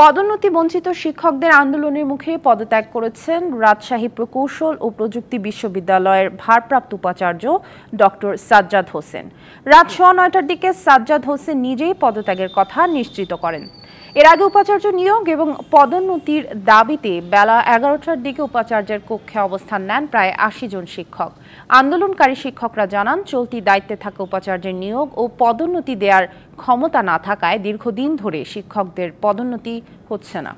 পদোন্নতি বঞ্চিত শিক্ষকদের আন্দোলনের মুখে পদত্যাগ করেছেন রাজশাহী প্রকৌশল ও প্রযুক্তি বিশ্ববিদ্যালয়ের ভারপ্রাপ্ত উপাচার্য ডক্টর সাজ্জাদ হোসেন রাত সোয়া নয়টার দিকে সাজ্জাদ হোসেন নিজেই পদত্যাগের কথা নিশ্চিত করেন এর আগে উপাচার্য নিয়োগ এবং পদোন্নতির দাবিতে বেলা এগারোটার দিকে উপাচার্যের কক্ষে অবস্থান নেন প্রায় আশি জন শিক্ষক আন্দোলনকারী শিক্ষকরা জানান চলতি দায়িত্বে থাকা উপাচার্যের নিয়োগ ও পদোন্নতি দেওয়ার ক্ষমতা না থাকায় দীর্ঘদিন ধরে শিক্ষকদের পদোন্নতি হচ্ছে না